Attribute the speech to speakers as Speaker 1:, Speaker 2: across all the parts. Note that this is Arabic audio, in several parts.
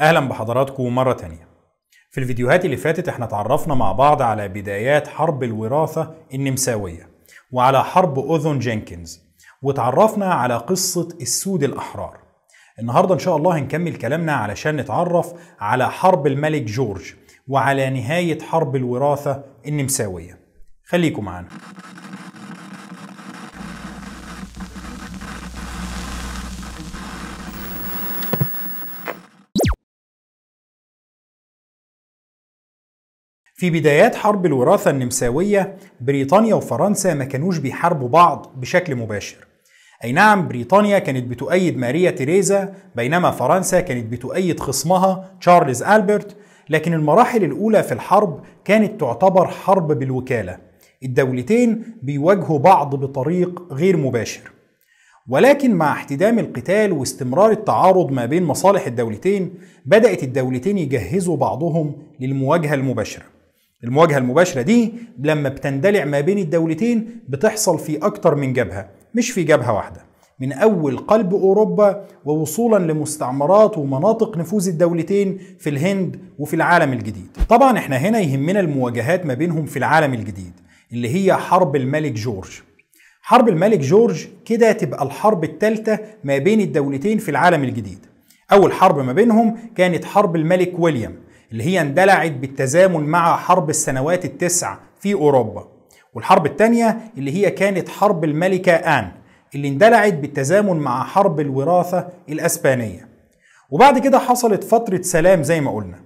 Speaker 1: اهلا بحضراتكم مرة تانية في الفيديوهات اللي فاتت احنا تعرفنا مع بعض على بدايات حرب الوراثة النمساوية وعلى حرب أذن جينكنز وتعرفنا على قصة السود الأحرار النهاردة إن شاء الله هنكمل كلامنا علشان نتعرف على حرب الملك جورج وعلى نهاية حرب الوراثة النمساوية خليكم معانا في بدايات حرب الوراثة النمساوية بريطانيا وفرنسا ما كانوش بيحاربوا بعض بشكل مباشر أي نعم بريطانيا كانت بتؤيد ماريا تيريزا بينما فرنسا كانت بتؤيد خصمها تشارلز ألبرت لكن المراحل الأولى في الحرب كانت تعتبر حرب بالوكالة الدولتين بيواجهوا بعض بطريق غير مباشر ولكن مع احتدام القتال واستمرار التعارض ما بين مصالح الدولتين بدأت الدولتين يجهزوا بعضهم للمواجهة المباشرة المواجهة المباشرة دي لما بتندلع ما بين الدولتين بتحصل في أكتر من جبهة مش في جبهة واحدة من أول قلب أوروبا ووصولا لمستعمرات ومناطق نفوذ الدولتين في الهند وفي العالم الجديد طبعا احنا هنا يهمنا المواجهات ما بينهم في العالم الجديد اللي هي حرب الملك جورج حرب الملك جورج كده تبقى الحرب الثالثة ما بين الدولتين في العالم الجديد أول حرب ما بينهم كانت حرب الملك ويليام اللي هي اندلعت بالتزامن مع حرب السنوات التسع في أوروبا والحرب الثانية اللي هي كانت حرب الملكة آن اللي اندلعت بالتزامن مع حرب الوراثة الأسبانية وبعد كده حصلت فترة سلام زي ما قلنا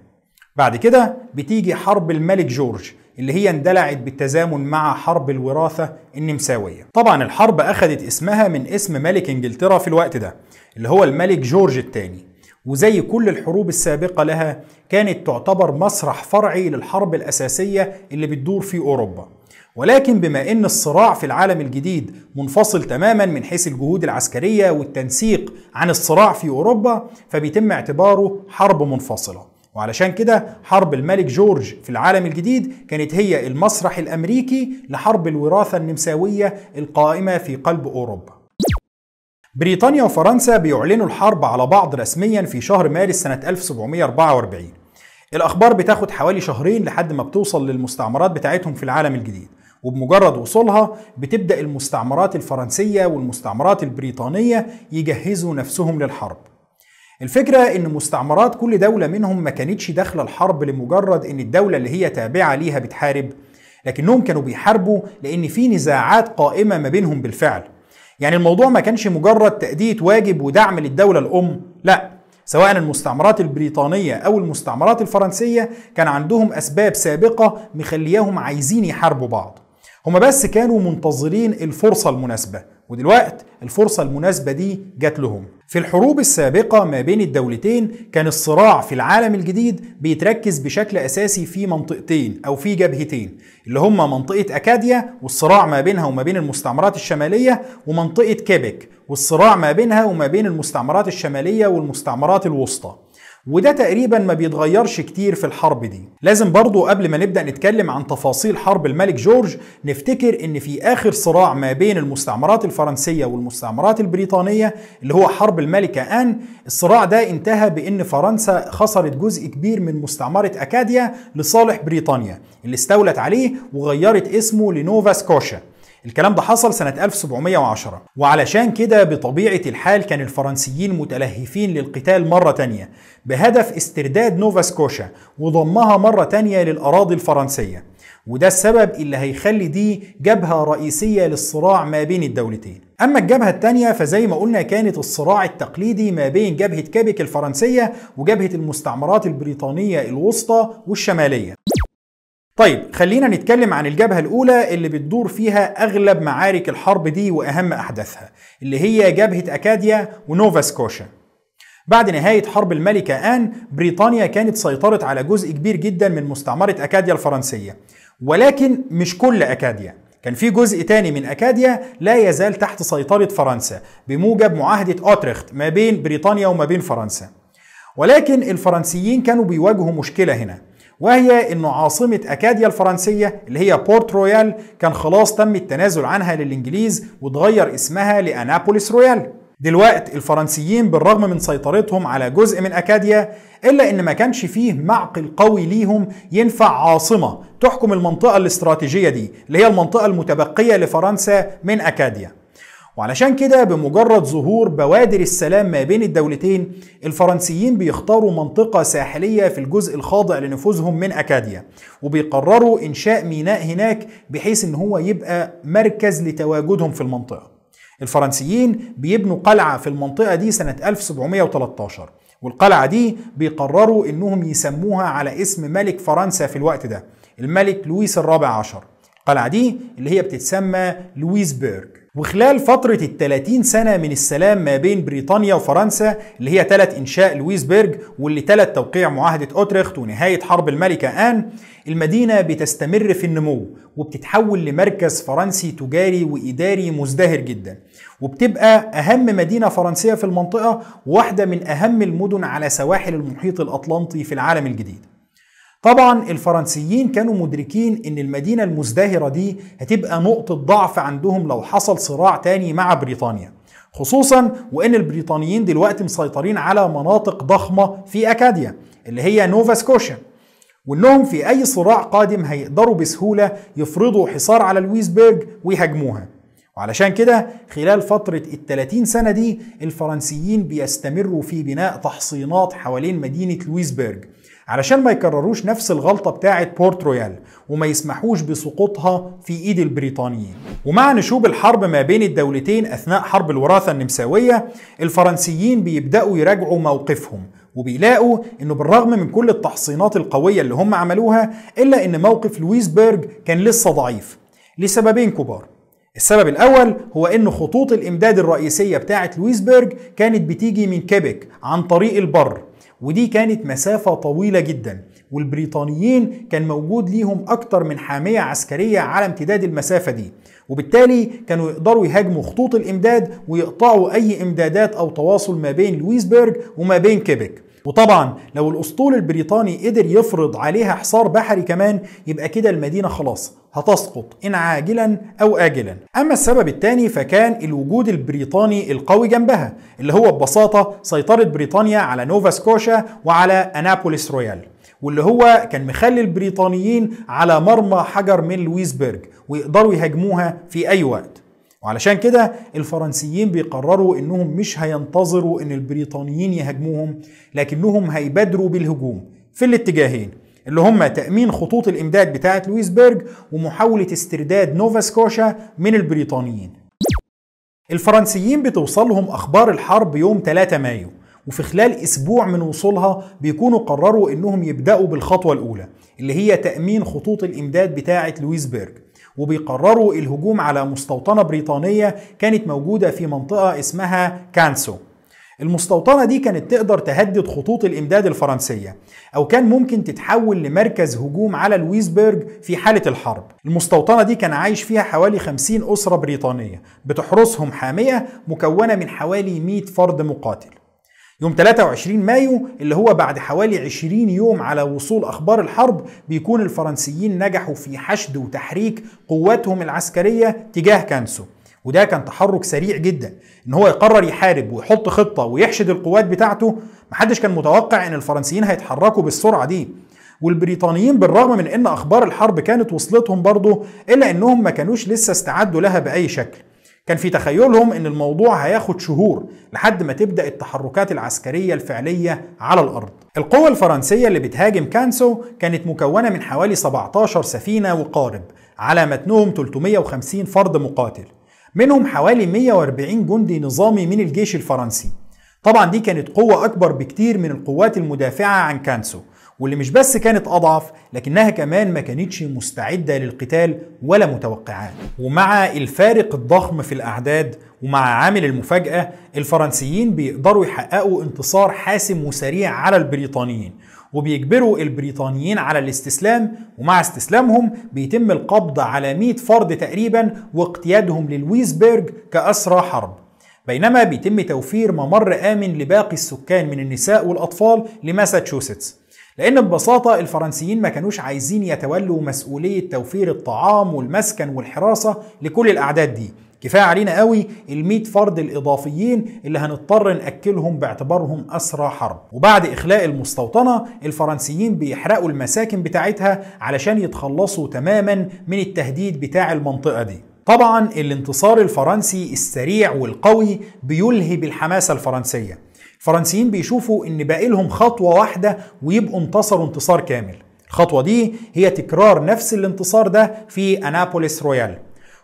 Speaker 1: بعد كده بتيجي حرب الملك جورج اللي هي اندلعت بالتزامن مع حرب الوراثة النمساوية طبعا الحرب أخذت اسمها من اسم ملك إنجلترا في الوقت ده اللي هو الملك جورج الثاني وزي كل الحروب السابقة لها كانت تعتبر مسرح فرعي للحرب الأساسية اللي بتدور في أوروبا ولكن بما ان الصراع في العالم الجديد منفصل تماما من حيث الجهود العسكريه والتنسيق عن الصراع في اوروبا فبيتم اعتباره حرب منفصله وعلشان كده حرب الملك جورج في العالم الجديد كانت هي المسرح الامريكي لحرب الوراثه النمساويه القائمه في قلب اوروبا بريطانيا وفرنسا بيعلنوا الحرب على بعض رسميا في شهر مارس سنة 1744 الأخبار بتاخد حوالي شهرين لحد ما بتوصل للمستعمرات بتاعتهم في العالم الجديد وبمجرد وصولها بتبدأ المستعمرات الفرنسية والمستعمرات البريطانية يجهزوا نفسهم للحرب الفكرة إن مستعمرات كل دولة منهم ما كانتش داخلة الحرب لمجرد إن الدولة اللي هي تابعة ليها بتحارب لكنهم كانوا بيحاربوا لأن في نزاعات قائمة ما بينهم بالفعل يعني الموضوع ما كانش مجرد تأدية واجب ودعم للدولة الأم لا سواء المستعمرات البريطانية أو المستعمرات الفرنسية كان عندهم أسباب سابقة مخلياهم عايزين يحاربوا بعض هما بس كانوا منتظرين الفرصة المناسبة ودلوقت الفرصة المناسبة دي جات لهم في الحروب السابقة ما بين الدولتين كان الصراع في العالم الجديد بيتركز بشكل أساسي في منطقتين أو في جبهتين اللي هما منطقة أكاديا والصراع ما بينها وما بين المستعمرات الشمالية ومنطقة كيبك والصراع ما بينها وما بين المستعمرات الشمالية والمستعمرات الوسطى وده تقريبا ما بيتغيرش كتير في الحرب دي لازم برضو قبل ما نبدأ نتكلم عن تفاصيل حرب الملك جورج نفتكر ان في اخر صراع ما بين المستعمرات الفرنسية والمستعمرات البريطانية اللي هو حرب الملكة آن الصراع ده انتهى بان فرنسا خسرت جزء كبير من مستعمرة اكاديا لصالح بريطانيا اللي استولت عليه وغيرت اسمه لنوفا سكوشا الكلام ده حصل سنة 1710 وعلشان كده بطبيعة الحال كان الفرنسيين متلهفين للقتال مرة تانية بهدف استرداد نوفا سكوشا وضمها مرة تانية للأراضي الفرنسية وده السبب اللي هيخلي دي جبهة رئيسية للصراع ما بين الدولتين أما الجبهة الثانية فزي ما قلنا كانت الصراع التقليدي ما بين جبهة كابك الفرنسية وجبهة المستعمرات البريطانية الوسطى والشمالية طيب خلينا نتكلم عن الجبهة الأولى اللي بتدور فيها أغلب معارك الحرب دي وأهم أحداثها اللي هي جبهة أكاديا ونوفا سكوشا بعد نهاية حرب الملكة آن بريطانيا كانت سيطرت على جزء كبير جدا من مستعمرة أكاديا الفرنسية ولكن مش كل أكاديا كان في جزء تاني من أكاديا لا يزال تحت سيطرة فرنسا بموجب معاهدة أوترخت ما بين بريطانيا وما بين فرنسا ولكن الفرنسيين كانوا بيواجهوا مشكلة هنا وهي أن عاصمة أكاديا الفرنسية اللي هي بورت رويال كان خلاص تم التنازل عنها للإنجليز وتغير اسمها لأنابوليس رويال دلوقت الفرنسيين بالرغم من سيطرتهم على جزء من أكاديا إلا إن ما كانش فيه معقل قوي ليهم ينفع عاصمة تحكم المنطقة الاستراتيجية دي اللي هي المنطقة المتبقية لفرنسا من أكاديا وعلشان كده بمجرد ظهور بوادر السلام ما بين الدولتين الفرنسيين بيختاروا منطقة ساحلية في الجزء الخاضع لنفوذهم من أكاديا وبيقرروا إنشاء ميناء هناك بحيث إن هو يبقى مركز لتواجدهم في المنطقة الفرنسيين بيبنوا قلعة في المنطقة دي سنة 1713 والقلعة دي بيقرروا إنهم يسموها على اسم ملك فرنسا في الوقت ده الملك لويس الرابع عشر القلعة دي اللي هي بتتسمى لويس لويسبيرج وخلال فترة ال 30 سنة من السلام ما بين بريطانيا وفرنسا اللي هي تلت إنشاء لويسبرج واللي تلت توقيع معاهدة أوترخت ونهاية حرب الملكة آن المدينة بتستمر في النمو وبتتحول لمركز فرنسي تجاري وإداري مزدهر جدا وبتبقى أهم مدينة فرنسية في المنطقة وواحدة من أهم المدن على سواحل المحيط الأطلنطي في العالم الجديد طبعا الفرنسيين كانوا مدركين ان المدينة المزدهرة دي هتبقى نقطة ضعف عندهم لو حصل صراع تاني مع بريطانيا خصوصا وان البريطانيين دلوقتي مسيطرين على مناطق ضخمة في اكاديا اللي هي نوفا سكوشا وانهم في اي صراع قادم هيقدروا بسهولة يفرضوا حصار على لويسبرج ويهاجموها وعلشان كده خلال فترة ال 30 سنة دي الفرنسيين بيستمروا في بناء تحصينات حوالين مدينة لويسبرج علشان ما يكرروش نفس الغلطه بتاعه بورت رويال وما يسمحوش بسقوطها في ايد البريطانيين ومع نشوب الحرب ما بين الدولتين اثناء حرب الوراثه النمساويه الفرنسيين بيبداوا يراجعوا موقفهم وبيلاقوا انه بالرغم من كل التحصينات القويه اللي هم عملوها الا ان موقف لويسبرج كان لسه ضعيف لسببين كبار السبب الأول هو إن خطوط الإمداد الرئيسية بتاعة لويسبرج كانت بتيجي من كيبك عن طريق البر ودي كانت مسافة طويلة جدا والبريطانيين كان موجود ليهم أكتر من حامية عسكرية على امتداد المسافة دي وبالتالي كانوا يقدروا يهاجموا خطوط الإمداد ويقطعوا أي إمدادات أو تواصل ما بين لويسبرج وما بين كيبك وطبعا لو الاسطول البريطاني قدر يفرض عليها حصار بحري كمان يبقى كده المدينه خلاص هتسقط ان عاجلا او اجلا اما السبب الثاني فكان الوجود البريطاني القوي جنبها اللي هو ببساطه سيطره بريطانيا على نوفا سكوشا وعلى انابوليس رويال واللي هو كان مخلي البريطانيين على مرمى حجر من لويسبرج ويقدروا يهاجموها في اي وقت وعلشان كده الفرنسيين بيقرروا انهم مش هينتظروا ان البريطانيين يهاجموهم لكنهم هيبادروا بالهجوم في الاتجاهين اللي هم تأمين خطوط الإمداد بتاعة لويسبرج ومحاولة استرداد نوفا سكوشا من البريطانيين الفرنسيين بتوصلهم أخبار الحرب يوم 3 مايو وفي خلال أسبوع من وصولها بيكونوا قرروا إنهم يبدأوا بالخطوة الأولى اللي هي تأمين خطوط الإمداد بتاعة لويسبرج وبيقرروا الهجوم على مستوطنة بريطانية كانت موجودة في منطقة اسمها كانسو المستوطنة دي كانت تقدر تهدد خطوط الإمداد الفرنسية أو كان ممكن تتحول لمركز هجوم على لويسبرج في حالة الحرب المستوطنة دي كان عايش فيها حوالي 50 أسرة بريطانية بتحرسهم حامية مكونة من حوالي 100 فرد مقاتل يوم 23 مايو اللي هو بعد حوالي 20 يوم على وصول اخبار الحرب بيكون الفرنسيين نجحوا في حشد وتحريك قواتهم العسكريه تجاه كانسو وده كان تحرك سريع جدا ان هو يقرر يحارب ويحط خطه ويحشد القوات بتاعته محدش كان متوقع ان الفرنسيين هيتحركوا بالسرعه دي والبريطانيين بالرغم من ان اخبار الحرب كانت وصلتهم برضه الا انهم ما كانوش لسه استعدوا لها باي شكل كان في تخيلهم ان الموضوع هياخد شهور لحد ما تبدا التحركات العسكريه الفعليه على الارض القوة الفرنسية اللي بتهاجم كانسو كانت مكونة من حوالي 17 سفينة وقارب على متنهم 350 فرد مقاتل منهم حوالي 140 جندي نظامي من الجيش الفرنسي طبعا دي كانت قوة أكبر بكتير من القوات المدافعة عن كانسو واللي مش بس كانت أضعف لكنها كمان ما كانتش مستعدة للقتال ولا متوقعاه ومع الفارق الضخم في الأعداد ومع عامل المفاجأة الفرنسيين بيقدروا يحققوا انتصار حاسم وسريع على البريطانيين وبيجبروا البريطانيين على الاستسلام ومع استسلامهم بيتم القبض على 100 فرد تقريبا واقتيادهم للويسبرج كأسرى حرب بينما بيتم توفير ممر آمن لباقي السكان من النساء والأطفال لماساتشوستس لأن ببساطة الفرنسيين ما كانوش عايزين يتولوا مسؤولية توفير الطعام والمسكن والحراسة لكل الأعداد دي كفاية علينا قوي الميت 100 فرد الإضافيين اللي هنضطر نأكلهم باعتبارهم أسرى حرب وبعد إخلاء المستوطنة الفرنسيين بيحرقوا المساكن بتاعتها علشان يتخلصوا تماما من التهديد بتاع المنطقة دي طبعا الانتصار الفرنسي السريع والقوي بيلهي بالحماسة الفرنسية الفرنسيين بيشوفوا ان باقي لهم خطوه واحده ويبقوا انتصروا انتصار كامل الخطوه دي هي تكرار نفس الانتصار ده في انابوليس رويال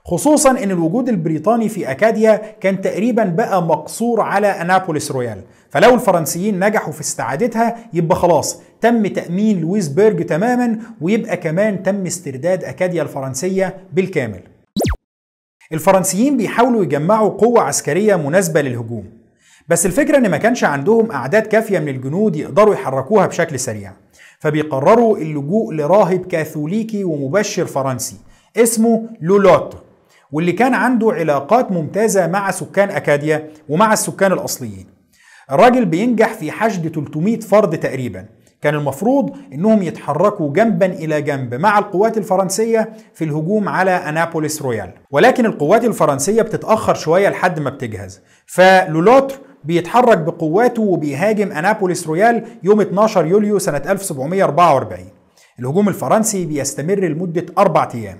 Speaker 1: خصوصا ان الوجود البريطاني في اكاديا كان تقريبا بقى مقصور على انابوليس رويال فلو الفرنسيين نجحوا في استعادتها يبقى خلاص تم تامين بيرج تماما ويبقى كمان تم استرداد اكاديا الفرنسيه بالكامل الفرنسيين بيحاولوا يجمعوا قوه عسكريه مناسبه للهجوم بس الفكرة ان ما كانش عندهم اعداد كافية من الجنود يقدروا يحركوها بشكل سريع فبيقرروا اللجوء لراهب كاثوليكي ومبشر فرنسي اسمه لولوت واللي كان عنده علاقات ممتازة مع سكان أكاديا ومع السكان الأصليين الراجل بينجح في حشد 300 فرد تقريبا كان المفروض انهم يتحركوا جنبا الى جنب مع القوات الفرنسيه في الهجوم على انابوليس رويال ولكن القوات الفرنسيه بتتاخر شويه لحد ما بتجهز فلولوتر بيتحرك بقواته وبيهاجم أنابوليس رويال يوم 12 يوليو سنة 1744 الهجوم الفرنسي بيستمر لمدة أربعة أيام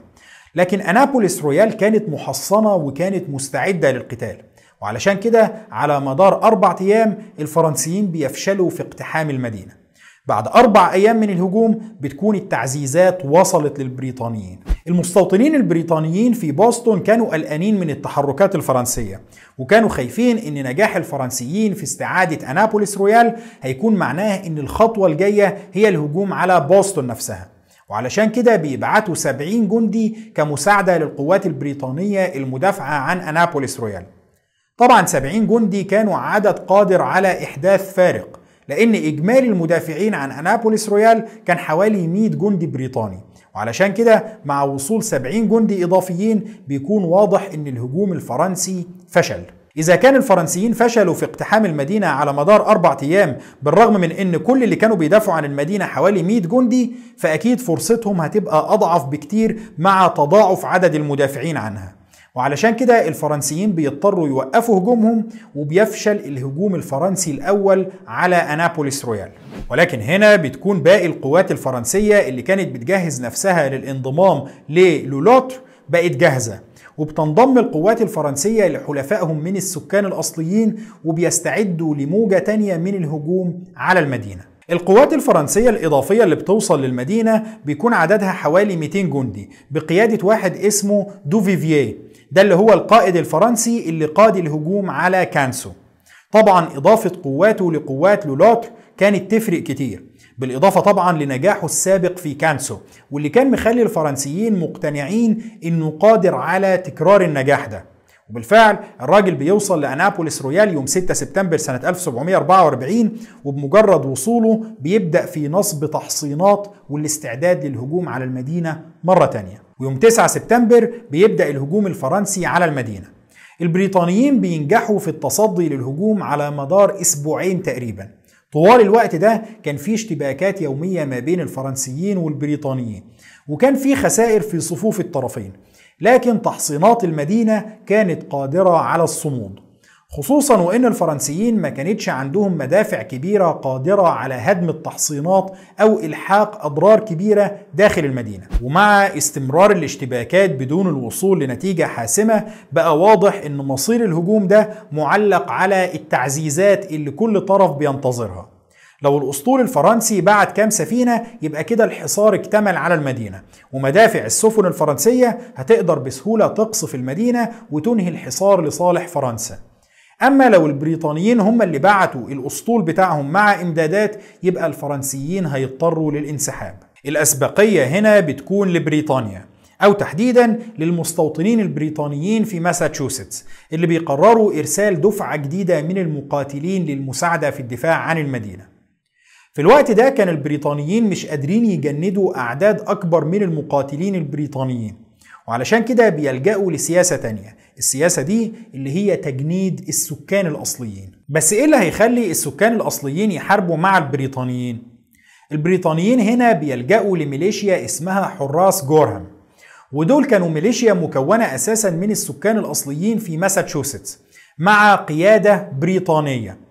Speaker 1: لكن أنابوليس رويال كانت محصنة وكانت مستعدة للقتال وعلشان كده على مدار أربعة أيام الفرنسيين بيفشلوا في اقتحام المدينة بعد أربع أيام من الهجوم بتكون التعزيزات وصلت للبريطانيين المستوطنين البريطانيين في بوسطن كانوا قلقانين من التحركات الفرنسية وكانوا خايفين ان نجاح الفرنسيين في استعادة أنابوليس رويال هيكون معناه ان الخطوة الجاية هي الهجوم على بوسطن نفسها وعلشان كده بيبعتوا 70 جندي كمساعدة للقوات البريطانية المدافعة عن أنابوليس رويال طبعا 70 جندي كانوا عدد قادر على إحداث فارق لأن إجمالي المدافعين عن أنابوليس رويال كان حوالي 100 جندي بريطاني وعلشان كده مع وصول 70 جندي إضافيين بيكون واضح إن الهجوم الفرنسي فشل إذا كان الفرنسيين فشلوا في اقتحام المدينة على مدار أربع أيام بالرغم من أن كل اللي كانوا بيدافعوا عن المدينة حوالي 100 جندي فأكيد فرصتهم هتبقى أضعف بكتير مع تضاعف عدد المدافعين عنها وعلشان كده الفرنسيين بيضطروا يوقفوا هجومهم وبيفشل الهجوم الفرنسي الأول على أنابوليس رويال ولكن هنا بتكون باقي القوات الفرنسية اللي كانت بتجهز نفسها للانضمام للولوتر بقت جاهزة وبتنضم القوات الفرنسية لحلفائهم من السكان الأصليين وبيستعدوا لموجة تانية من الهجوم على المدينة القوات الفرنسية الإضافية اللي بتوصل للمدينة بيكون عددها حوالي 200 جندي بقيادة واحد اسمه دوفيفييه ده اللي هو القائد الفرنسي اللي قاد الهجوم على كانسو طبعا إضافة قواته لقوات لولوتر كانت تفرق كتير بالإضافة طبعا لنجاحه السابق في كانسو واللي كان مخلي الفرنسيين مقتنعين إنه قادر على تكرار النجاح ده وبالفعل الراجل بيوصل لأنابوليس رويال يوم 6 سبتمبر سنة 1744 وبمجرد وصوله بيبدأ في نصب تحصينات والاستعداد للهجوم على المدينة مرة تانية ويوم 9 سبتمبر بيبدأ الهجوم الفرنسي على المدينة البريطانيين بينجحوا في التصدي للهجوم على مدار أسبوعين تقريبا طوال الوقت ده كان في اشتباكات يومية ما بين الفرنسيين والبريطانيين وكان في خسائر في صفوف الطرفين لكن تحصينات المدينة كانت قادرة على الصمود خصوصا وان الفرنسيين ما كانتش عندهم مدافع كبيره قادره على هدم التحصينات او الحاق اضرار كبيره داخل المدينه ومع استمرار الاشتباكات بدون الوصول لنتيجه حاسمه بقى واضح ان مصير الهجوم ده معلق على التعزيزات اللي كل طرف بينتظرها لو الأسطول الفرنسي بعت كام سفينة يبقى كده الحصار اكتمل على المدينة ومدافع السفن الفرنسية هتقدر بسهولة تقصف المدينة وتنهي الحصار لصالح فرنسا أما لو البريطانيين هم اللي بعتوا الأسطول بتاعهم مع إمدادات يبقى الفرنسيين هيضطروا للانسحاب الأسبقية هنا بتكون لبريطانيا أو تحديدا للمستوطنين البريطانيين في ماساتشوستس اللي بيقرروا إرسال دفعة جديدة من المقاتلين للمساعدة في الدفاع عن المدينة في الوقت ده كان البريطانيين مش قادرين يجندوا أعداد أكبر من المقاتلين البريطانيين وعلشان كده بيلجأوا لسياسة تانية السياسة دي اللي هي تجنيد السكان الأصليين بس إيه اللي هيخلي السكان الأصليين يحاربوا مع البريطانيين؟ البريطانيين هنا بيلجأوا لميليشيا اسمها حراس جورهام ودول كانوا ميليشيا مكونة أساسا من السكان الأصليين في ماساتشوستس مع قيادة بريطانية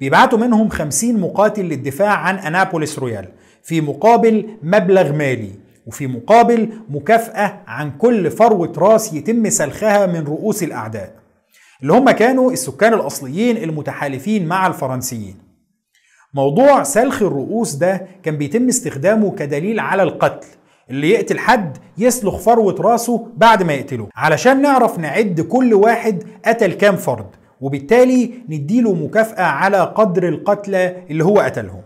Speaker 1: بيبعتوا منهم 50 مقاتل للدفاع عن أنابوليس رويال في مقابل مبلغ مالي وفي مقابل مكافأة عن كل فروة راس يتم سلخها من رؤوس الأعداء اللي هم كانوا السكان الأصليين المتحالفين مع الفرنسيين موضوع سلخ الرؤوس ده كان بيتم استخدامه كدليل على القتل اللي يقتل حد يسلخ فروة راسه بعد ما يقتله علشان نعرف نعد كل واحد قتل كام فرد وبالتالي نديله مكافأة على قدر القتلى اللي هو قتلهم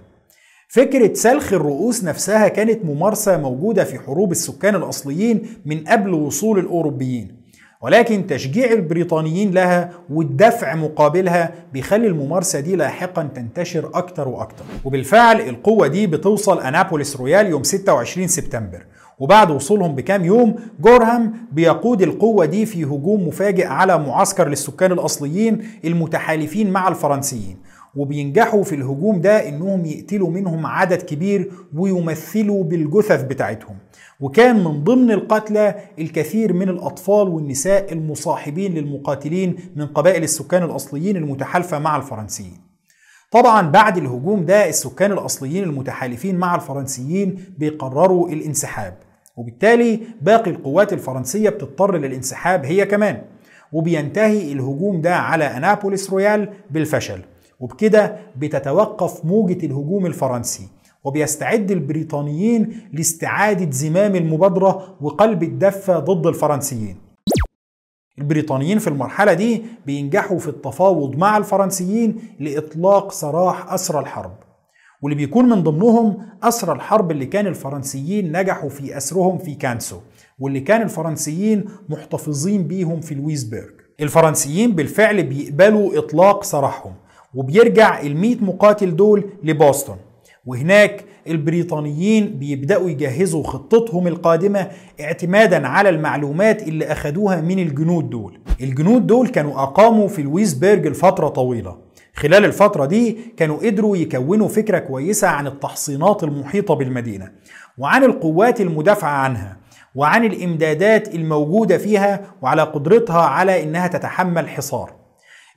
Speaker 1: فكرة سلخ الرؤوس نفسها كانت ممارسة موجودة في حروب السكان الأصليين من قبل وصول الأوروبيين ولكن تشجيع البريطانيين لها والدفع مقابلها بيخلي الممارسة دي لاحقا تنتشر أكتر وأكتر وبالفعل القوة دي بتوصل أنابوليس رويال يوم 26 سبتمبر وبعد وصولهم بكام يوم جورهام بيقود القوة دي في هجوم مفاجئ على معسكر للسكان الأصليين المتحالفين مع الفرنسيين وبينجحوا في الهجوم ده انهم يقتلوا منهم عدد كبير ويمثلوا بالجثث بتاعتهم وكان من ضمن القتلى الكثير من الاطفال والنساء المصاحبين للمقاتلين من قبائل السكان الاصليين المتحالفه مع الفرنسيين طبعا بعد الهجوم ده السكان الاصليين المتحالفين مع الفرنسيين بيقرروا الانسحاب وبالتالي باقي القوات الفرنسيه بتضطر للانسحاب هي كمان وبينتهي الهجوم ده على انابوليس رويال بالفشل وبكده بتتوقف موجه الهجوم الفرنسي وبيستعد البريطانيين لاستعاده زمام المبادره وقلب الدفه ضد الفرنسيين البريطانيين في المرحلة دي بينجحوا في التفاوض مع الفرنسيين لإطلاق سراح أسرى الحرب واللي بيكون من ضمنهم أسرى الحرب اللي كان الفرنسيين نجحوا في أسرهم في كانسو واللي كان الفرنسيين محتفظين بيهم في لويسبرج الفرنسيين بالفعل بيقبلوا إطلاق سراحهم وبيرجع ال 100 مقاتل دول لبوسطن وهناك البريطانيين بيبدأوا يجهزوا خطتهم القادمة اعتمادا على المعلومات اللي أخدوها من الجنود دول الجنود دول كانوا أقاموا في لويسبرج لفترة طويلة خلال الفترة دي كانوا قدروا يكونوا فكرة كويسة عن التحصينات المحيطة بالمدينة وعن القوات المدافعة عنها وعن الإمدادات الموجودة فيها وعلى قدرتها على إنها تتحمل حصار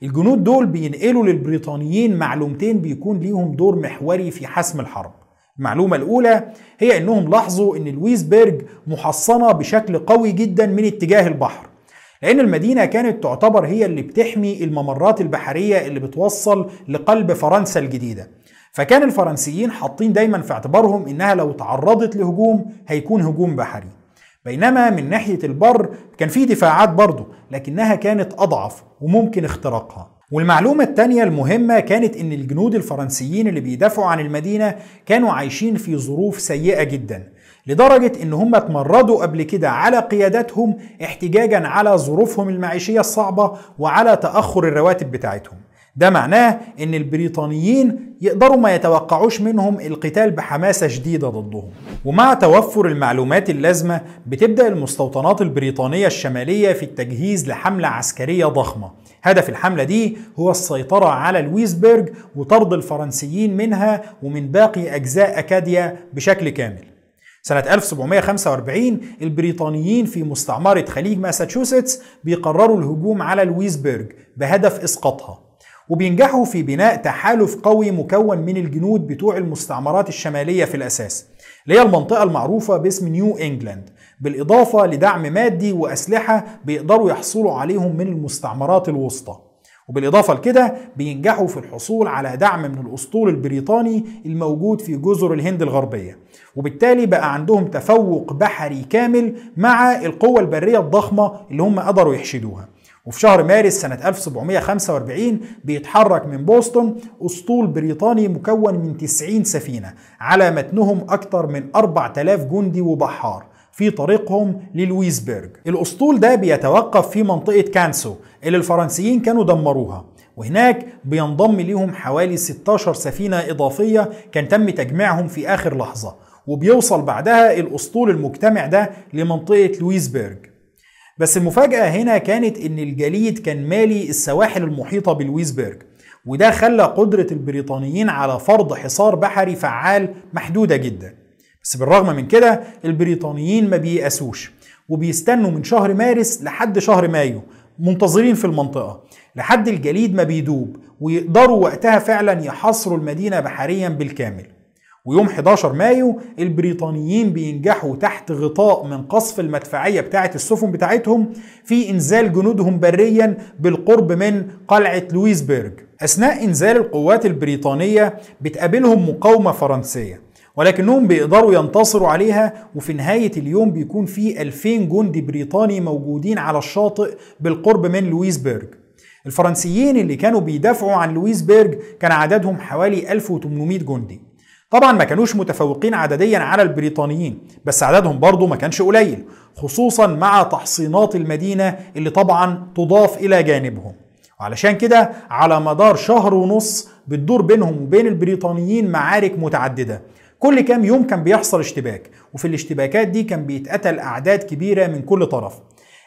Speaker 1: الجنود دول بينقلوا للبريطانيين معلومتين بيكون ليهم دور محوري في حسم الحرب المعلومة الأولى هي أنهم لاحظوا أن لويسبرج محصنة بشكل قوي جدا من اتجاه البحر لأن المدينة كانت تعتبر هي اللي بتحمي الممرات البحرية اللي بتوصل لقلب فرنسا الجديدة فكان الفرنسيين حاطين دايما في اعتبارهم انها لو تعرضت لهجوم هيكون هجوم بحري بينما من ناحية البر كان في دفاعات برضه لكنها كانت أضعف وممكن اختراقها والمعلومة الثانية المهمة كانت إن الجنود الفرنسيين اللي بيدافعوا عن المدينة كانوا عايشين في ظروف سيئة جدا لدرجة إن هم اتمردوا قبل كده على قياداتهم احتجاجا على ظروفهم المعيشية الصعبة وعلى تأخر الرواتب بتاعتهم ده معناه ان البريطانيين يقدروا ما يتوقعوش منهم القتال بحماسة شديدة ضدهم ومع توفر المعلومات اللازمة بتبدأ المستوطنات البريطانية الشمالية في التجهيز لحملة عسكرية ضخمة هدف الحملة دي هو السيطرة على لويسبرج وطرد الفرنسيين منها ومن باقي أجزاء أكاديا بشكل كامل سنة 1745 البريطانيين في مستعمرة خليج ماساتشوستس بيقرروا الهجوم على لويسبرج بهدف إسقاطها وبينجحوا في بناء تحالف قوي مكون من الجنود بتوع المستعمرات الشمالية في الأساس اللي هي المنطقة المعروفة باسم نيو إنجلاند بالإضافة لدعم مادي وأسلحة بيقدروا يحصلوا عليهم من المستعمرات الوسطى وبالإضافة لكده بينجحوا في الحصول على دعم من الأسطول البريطاني الموجود في جزر الهند الغربية وبالتالي بقى عندهم تفوق بحري كامل مع القوة البرية الضخمة اللي هم قدروا يحشدوها وفي شهر مارس سنة 1745 بيتحرك من بوسطن أسطول بريطاني مكون من 90 سفينة على متنهم أكثر من 4000 جندي وبحار في طريقهم للويسبرج الأسطول ده بيتوقف في منطقة كانسو اللي الفرنسيين كانوا دمروها وهناك بينضم ليهم حوالي 16 سفينة إضافية كان تم تجميعهم في آخر لحظة وبيوصل بعدها الأسطول المجتمع ده لمنطقة لويسبرج بس المفاجأة هنا كانت إن الجليد كان مالي السواحل المحيطة بالويسبرج وده خلى قدرة البريطانيين على فرض حصار بحري فعال محدودة جدا بس بالرغم من كده البريطانيين ما بيأسوش وبيستنوا من شهر مارس لحد شهر مايو منتظرين في المنطقة لحد الجليد ما بيدوب ويقدروا وقتها فعلا يحاصروا المدينة بحريا بالكامل ويوم 11 مايو البريطانيين بينجحوا تحت غطاء من قصف المدفعية بتاعة السفن بتاعتهم في إنزال جنودهم بريا بالقرب من قلعة لويسبرج أثناء إنزال القوات البريطانية بتقابلهم مقاومة فرنسية ولكنهم بيقدروا ينتصروا عليها وفي نهاية اليوم بيكون في 2000 جندي بريطاني موجودين على الشاطئ بالقرب من لويسبرج الفرنسيين اللي كانوا بيدافعوا عن لويسبرج كان عددهم حوالي 1800 جندي طبعا ما كانوش متفوقين عدديا على البريطانيين بس عددهم برضه ما كانش قليل خصوصا مع تحصينات المدينة اللي طبعا تضاف إلى جانبهم وعلشان كده على مدار شهر ونص بتدور بينهم وبين البريطانيين معارك متعددة كل كام يوم كان بيحصل اشتباك وفي الاشتباكات دي كان بيتقتل أعداد كبيرة من كل طرف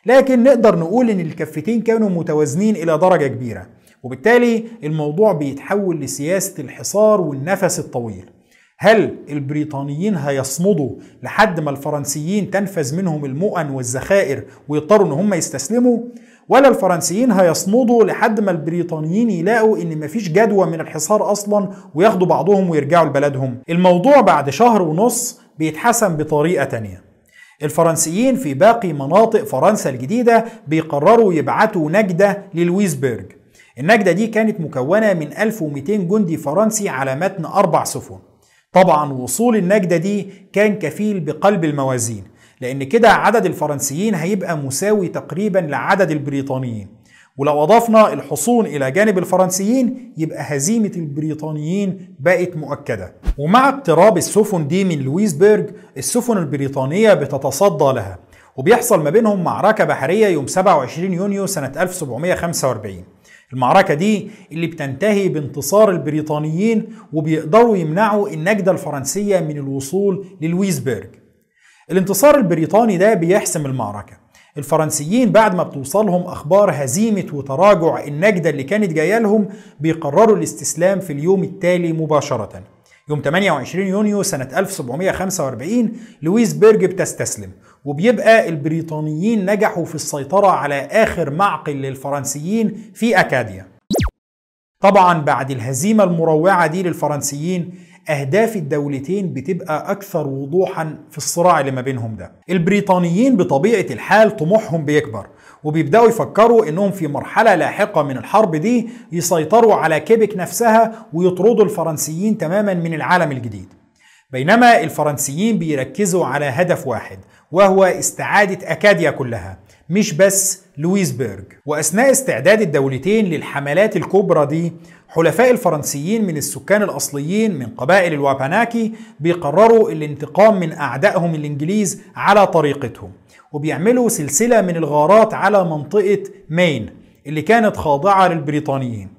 Speaker 1: لكن نقدر نقول إن الكفتين كانوا متوازنين إلى درجة كبيرة وبالتالي الموضوع بيتحول لسياسة الحصار والنفس الطويل هل البريطانيين هيصمدوا لحد ما الفرنسيين تنفذ منهم المؤن والذخائر ويضطروا ان هم يستسلموا ولا الفرنسيين هيصمدوا لحد ما البريطانيين يلاقوا ان مفيش جدوى من الحصار اصلا وياخدوا بعضهم ويرجعوا لبلدهم الموضوع بعد شهر ونص بيتحسن بطريقه تانيه الفرنسيين في باقي مناطق فرنسا الجديده بيقرروا يبعتوا نجده للويسبرج النجده دي كانت مكونه من 1200 جندي فرنسي على متن اربع سفن طبعا وصول النجدة دي كان كفيل بقلب الموازين لأن كده عدد الفرنسيين هيبقى مساوي تقريبا لعدد البريطانيين ولو أضفنا الحصون إلى جانب الفرنسيين يبقى هزيمة البريطانيين بقت مؤكدة ومع اقتراب السفن دي من لويسبرغ السفن البريطانية بتتصدى لها وبيحصل ما بينهم معركة بحرية يوم 27 يونيو سنة 1745 المعركة دي اللي بتنتهي بانتصار البريطانيين وبيقدروا يمنعوا النجدة الفرنسية من الوصول للويسبرج الانتصار البريطاني ده بيحسم المعركة الفرنسيين بعد ما بتوصلهم أخبار هزيمة وتراجع النجدة اللي كانت جاية لهم بيقرروا الاستسلام في اليوم التالي مباشرة يوم 28 يونيو سنة 1745 بيرج بتستسلم وبيبقى البريطانيين نجحوا في السيطرة على آخر معقل للفرنسيين في أكاديا طبعا بعد الهزيمة المروعة دي للفرنسيين أهداف الدولتين بتبقى أكثر وضوحا في الصراع اللي ما بينهم ده البريطانيين بطبيعة الحال طموحهم بيكبر وبيبدأوا يفكروا إنهم في مرحلة لاحقة من الحرب دي يسيطروا على كيبك نفسها ويطردوا الفرنسيين تماما من العالم الجديد بينما الفرنسيين بيركزوا على هدف واحد وهو استعادة أكاديا كلها مش بس لويسبرغ وأثناء استعداد الدولتين للحملات الكبرى دي حلفاء الفرنسيين من السكان الأصليين من قبائل الواباناكي بيقرروا الانتقام من أعدائهم الإنجليز على طريقتهم وبيعملوا سلسلة من الغارات على منطقة مين اللي كانت خاضعة للبريطانيين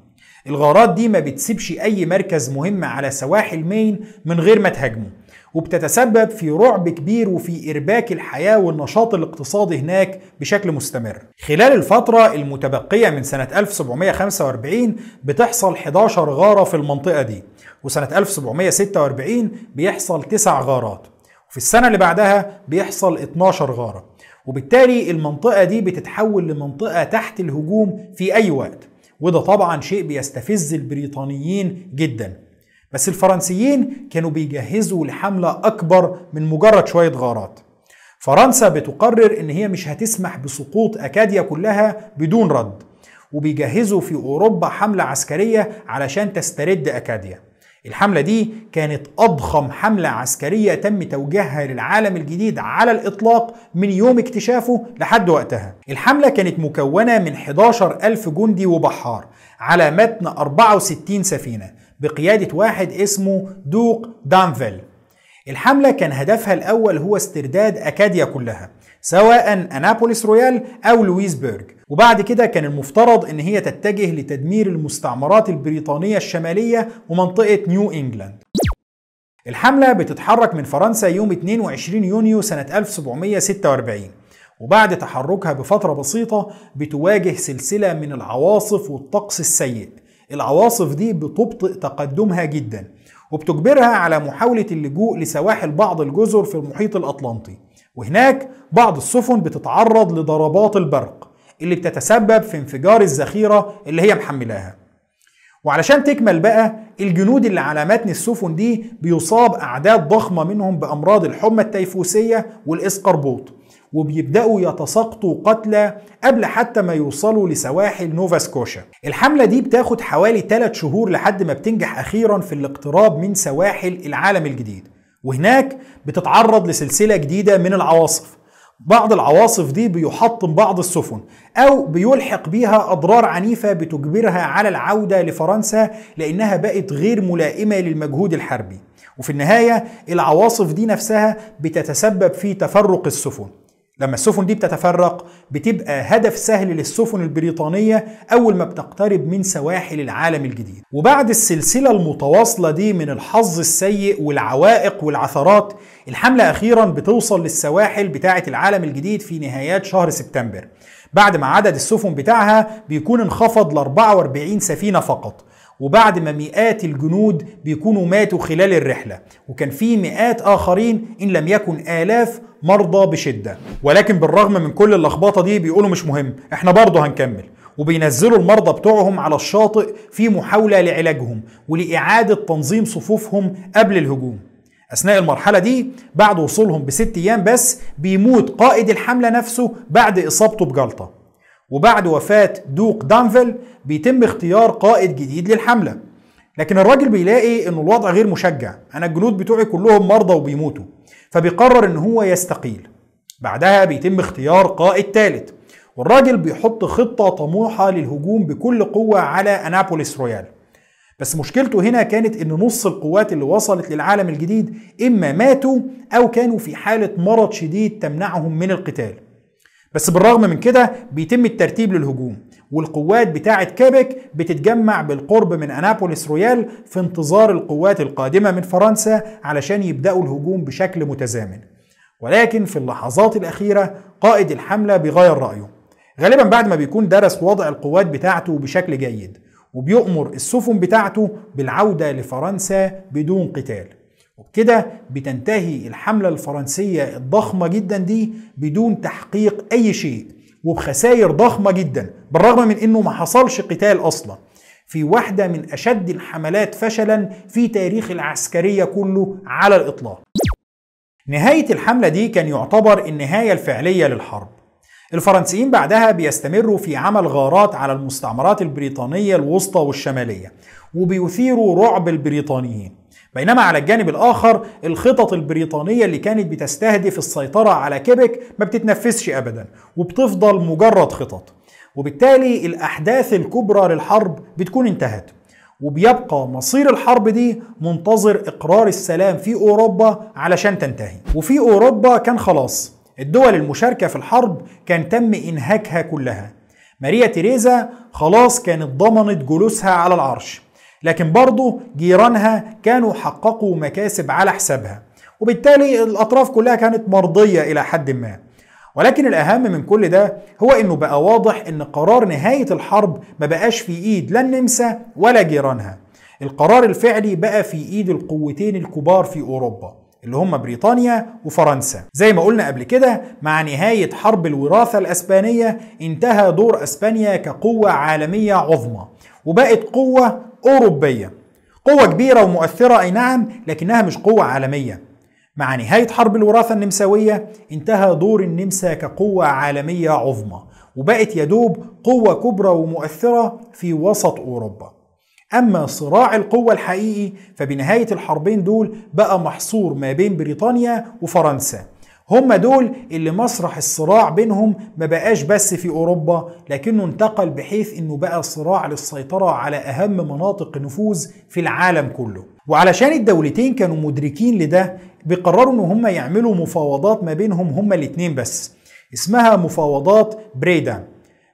Speaker 1: الغارات دي ما بتسيبش أي مركز مهم على سواحل مين من غير ما تهاجمه وبتتسبب في رعب كبير وفي إرباك الحياة والنشاط الاقتصادي هناك بشكل مستمر خلال الفترة المتبقية من سنة 1745 بتحصل 11 غارة في المنطقة دي وسنة 1746 بيحصل 9 غارات وفي السنة اللي بعدها بيحصل 12 غارة وبالتالي المنطقة دي بتتحول لمنطقة تحت الهجوم في أي وقت وده طبعا شيء بيستفز البريطانيين جدا بس الفرنسيين كانوا بيجهزوا لحملة أكبر من مجرد شوية غارات فرنسا بتقرر إن هي مش هتسمح بسقوط أكاديا كلها بدون رد وبيجهزوا في أوروبا حملة عسكرية علشان تسترد أكاديا الحملة دي كانت أضخم حملة عسكرية تم توجيهها للعالم الجديد على الإطلاق من يوم اكتشافه لحد وقتها الحملة كانت مكونة من 11 ألف جندي وبحار على متن 64 سفينة بقيادة واحد اسمه دوق دانفيل الحملة كان هدفها الأول هو استرداد أكاديا كلها سواء أنابوليس رويال أو لويسبرغ وبعد كده كان المفترض ان هي تتجه لتدمير المستعمرات البريطانية الشمالية ومنطقة نيو انجلاند الحملة بتتحرك من فرنسا يوم 22 يونيو سنة 1746 وبعد تحركها بفترة بسيطة بتواجه سلسلة من العواصف والطقس السيء العواصف دي بتبطئ تقدمها جدا وبتجبرها على محاولة اللجوء لسواحل بعض الجزر في المحيط الأطلنطي وهناك بعض السفن بتتعرض لضربات البرق اللي بتتسبب في انفجار الذخيرة اللي هي محملاها وعلشان تكمل بقى الجنود اللي على متن السفن دي بيصاب أعداد ضخمة منهم بأمراض الحمى التيفوسية والإسقربوط وبيبدأوا يتساقطوا قتلى قبل حتى ما يوصلوا لسواحل نوفا سكوشا الحملة دي بتاخد حوالي 3 شهور لحد ما بتنجح أخيرا في الاقتراب من سواحل العالم الجديد وهناك بتتعرض لسلسلة جديدة من العواصف بعض العواصف دي بيحطم بعض السفن أو بيلحق بيها أضرار عنيفة بتجبرها على العودة لفرنسا لأنها بقت غير ملائمة للمجهود الحربي وفي النهاية العواصف دي نفسها بتتسبب في تفرق السفن لما السفن دي بتتفرق بتبقى هدف سهل للسفن البريطانية أول ما بتقترب من سواحل العالم الجديد وبعد السلسلة المتواصلة دي من الحظ السيء والعوائق والعثرات الحملة أخيرا بتوصل للسواحل بتاعة العالم الجديد في نهايات شهر سبتمبر بعد ما عدد السفن بتاعها بيكون انخفض ل 44 سفينة فقط وبعد ما مئات الجنود بيكونوا ماتوا خلال الرحلة وكان في مئات آخرين إن لم يكن آلاف مرضى بشده ولكن بالرغم من كل اللخبطه دي بيقولوا مش مهم احنا برضه هنكمل وبينزلوا المرضى بتوعهم على الشاطئ في محاوله لعلاجهم ولاعاده تنظيم صفوفهم قبل الهجوم اثناء المرحله دي بعد وصولهم بست ايام بس بيموت قائد الحمله نفسه بعد اصابته بجلطه وبعد وفاه دوق دانفيل بيتم اختيار قائد جديد للحمله لكن الراجل بيلاقي أن الوضع غير مشجع انا الجنود بتوعي كلهم مرضى وبيموتوا فبيقرر ان هو يستقيل بعدها بيتم اختيار قائد ثالث والراجل بيحط خطة طموحة للهجوم بكل قوة على أنابوليس رويال بس مشكلته هنا كانت ان نص القوات اللي وصلت للعالم الجديد اما ماتوا او كانوا في حالة مرض شديد تمنعهم من القتال بس بالرغم من كده بيتم الترتيب للهجوم والقوات بتاعة كيبك بتتجمع بالقرب من أنابوليس رويال في انتظار القوات القادمة من فرنسا علشان يبدأوا الهجوم بشكل متزامن ولكن في اللحظات الأخيرة قائد الحملة بيغير رأيه غالبا بعد ما بيكون درس وضع القوات بتاعته بشكل جيد وبيؤمر السفن بتاعته بالعودة لفرنسا بدون قتال وبكده بتنتهي الحملة الفرنسية الضخمة جدا دي بدون تحقيق أي شيء وبخسائر ضخمة جدا بالرغم من انه ما حصلش قتال اصلا في واحدة من اشد الحملات فشلا في تاريخ العسكرية كله على الاطلاق نهاية الحملة دي كان يعتبر النهاية الفعلية للحرب الفرنسيين بعدها بيستمروا في عمل غارات على المستعمرات البريطانية الوسطى والشمالية وبيثيروا رعب البريطانيين بينما على الجانب الآخر الخطط البريطانية اللي كانت بتستهدف السيطرة على كيبك ما بتتنفذش أبدا وبتفضل مجرد خطط وبالتالي الأحداث الكبرى للحرب بتكون انتهت وبيبقى مصير الحرب دي منتظر إقرار السلام في أوروبا علشان تنتهي وفي أوروبا كان خلاص الدول المشاركة في الحرب كان تم إنهاكها كلها ماريا تيريزا خلاص كانت ضمنت جلوسها على العرش لكن برضه جيرانها كانوا حققوا مكاسب على حسابها وبالتالي الأطراف كلها كانت مرضية إلى حد ما ولكن الأهم من كل ده هو إنه بقى واضح إن قرار نهاية الحرب ما بقاش في إيد لا النمسا ولا جيرانها القرار الفعلي بقى في إيد القوتين الكبار في أوروبا اللي هم بريطانيا وفرنسا زي ما قلنا قبل كده مع نهاية حرب الوراثة الأسبانية انتهى دور أسبانيا كقوة عالمية عظمى وبقت قوة أوروبية قوة كبيرة ومؤثرة أي نعم لكنها مش قوة عالمية مع نهاية حرب الوراثة النمساوية انتهى دور النمسا كقوة عالمية عظمى وبقت يدوب قوة كبرى ومؤثرة في وسط أوروبا أما صراع القوة الحقيقي فبنهاية الحربين دول بقى محصور ما بين بريطانيا وفرنسا هم دول اللي مسرح الصراع بينهم ما بقاش بس في أوروبا لكنه انتقل بحيث أنه بقى صراع للسيطرة على أهم مناطق نفوذ في العالم كله وعلشان الدولتين كانوا مدركين لده بيقرروا أن هم يعملوا مفاوضات ما بينهم هم الاتنين بس اسمها مفاوضات بريدا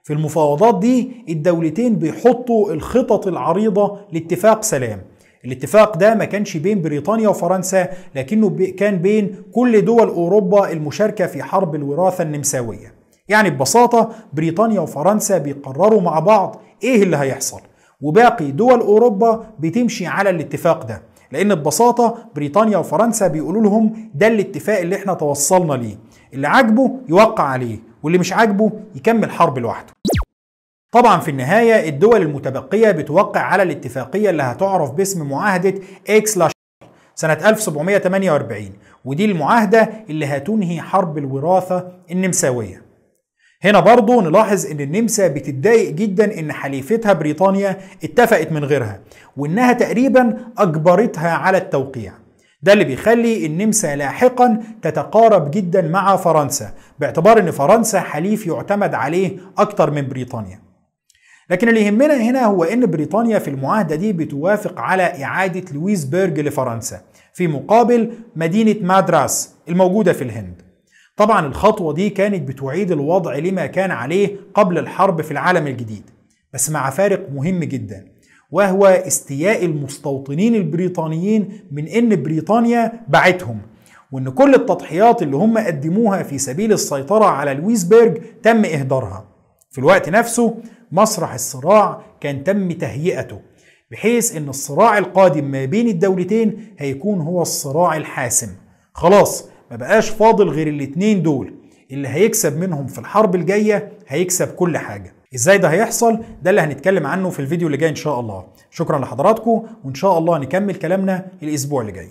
Speaker 1: في المفاوضات دي الدولتين بيحطوا الخطط العريضة لاتفاق سلام الاتفاق ده ما كانش بين بريطانيا وفرنسا لكنه كان بين كل دول أوروبا المشاركة في حرب الوراثة النمساوية يعني ببساطة بريطانيا وفرنسا بيقرروا مع بعض إيه اللي هيحصل وباقي دول أوروبا بتمشي على الاتفاق ده لأن ببساطة بريطانيا وفرنسا بيقولوا لهم ده الاتفاق اللي احنا توصلنا ليه اللي عاجبه يوقع عليه واللي مش عاجبه يكمل حرب لوحده طبعا في النهاية الدول المتبقية بتوقع على الاتفاقية اللي هتعرف باسم معاهدة إكس سنة 1748 ودي المعاهدة اللي هتنهي حرب الوراثة النمساوية هنا برضه نلاحظ ان النمسا بتتضايق جدا ان حليفتها بريطانيا اتفقت من غيرها وانها تقريبا اجبرتها على التوقيع ده اللي بيخلي النمسا لاحقا تتقارب جدا مع فرنسا باعتبار ان فرنسا حليف يعتمد عليه اكتر من بريطانيا لكن اللي يهمنا هنا هو ان بريطانيا في المعاهده دي بتوافق على اعاده لويسبرج لفرنسا في مقابل مدينه مادراس الموجوده في الهند طبعا الخطوه دي كانت بتعيد الوضع لما كان عليه قبل الحرب في العالم الجديد بس مع فارق مهم جدا وهو استياء المستوطنين البريطانيين من ان بريطانيا باعتهم وان كل التضحيات اللي هم قدموها في سبيل السيطره على لويسبرج تم اهدارها في الوقت نفسه مسرح الصراع كان تم تهيئته بحيث ان الصراع القادم ما بين الدولتين هيكون هو الصراع الحاسم خلاص ما بقاش فاضل غير الاتنين دول اللي هيكسب منهم في الحرب الجاية هيكسب كل حاجة ازاي ده هيحصل ده اللي هنتكلم عنه في الفيديو اللي جاي ان شاء الله شكرا لحضراتكم وان شاء الله نكمل كلامنا الاسبوع اللي جاي